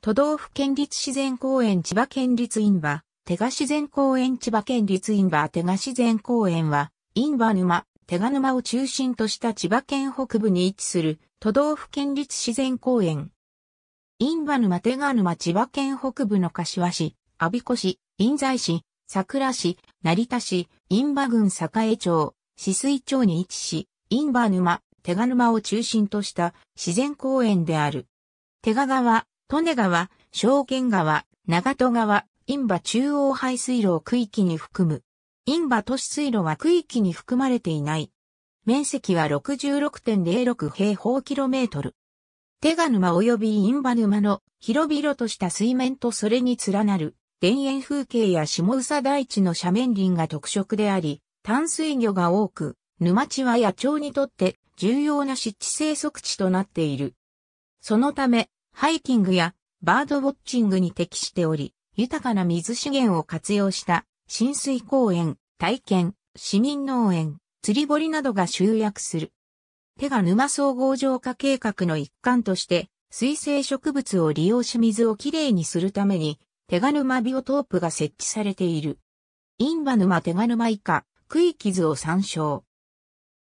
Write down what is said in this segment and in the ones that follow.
都道府県立自然公園千葉県立インバ、手賀自然公園千葉県立インバ手賀自然公園は、インバ沼、手賀沼を中心とした千葉県北部に位置する都道府県立自然公園。インバ沼手賀沼千葉県北部の柏市、阿孫子市、印西市、桜市、成田市、インバ郡栄町、四水町に位置し、インバ沼、手賀沼を中心とした自然公園である。手賀川、利根川、証券川、長戸川、インバ中央排水路を区域に含む。インバ都市水路は区域に含まれていない。面積は66.06平方キロメートル。手賀沼及びインバ沼の広々とした水面とそれに連なる田園風景や下宇佐大地の斜面林が特色であり、淡水魚が多く、沼地は野鳥にとって重要な湿地生息地となっている。そのため、ハイキングやバードウォッチングに適しており、豊かな水資源を活用した浸水公園、体験、市民農園、釣り堀などが集約する。手が沼総合浄化計画の一環として、水生植物を利用し水をきれいにするために、手賀沼ビオトープが設置されている。インバ沼手賀沼以下、区域図を参照。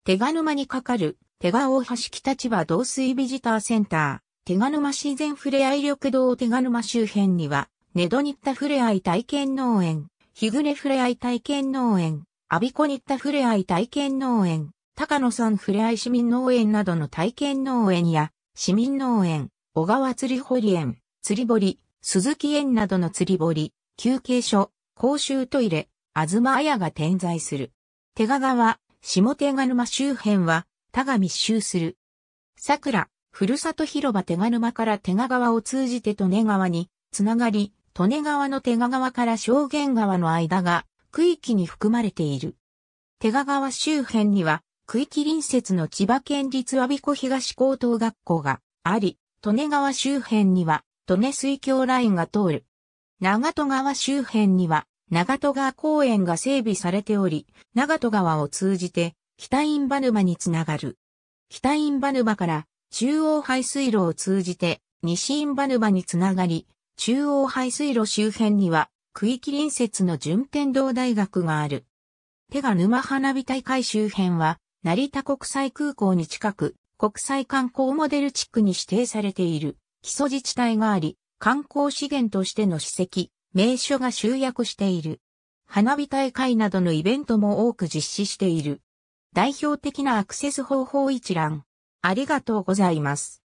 手賀沼にかかる、手賀大橋北千葉導水ビジターセンター。手賀沼自然ふれあい緑道手賀沼周辺には、ネドニッタふれあい体験農園、日暮れふれあい体験農園、アビコニッタふれあい体験農園、高野山ふれあい市民農園などの体験農園や、市民農園、小川釣り堀園、釣り堀、鈴木園などの釣り堀、休憩所、公衆トイレ、あずまあやが点在する。手賀川、下手賀沼周辺は、田が密集する。桜、ふるさと広場手賀沼から手賀川を通じて利根川につながり、利根川の手賀川から証言川の間が区域に含まれている。手賀川周辺には区域隣接の千葉県立和鼻子東高等学校があり、利根川周辺には利根水橋ラインが通る。長戸川周辺には長戸川公園が整備されており、長戸川を通じて北インバ沼につながる。北インバ沼から中央排水路を通じて西インバヌバにつながり、中央排水路周辺には区域隣接の順天堂大学がある。手賀沼花火大会周辺は成田国際空港に近く国際観光モデル地区に指定されている基礎自治体があり、観光資源としての史跡、名所が集約している。花火大会などのイベントも多く実施している。代表的なアクセス方法一覧。ありがとうございます。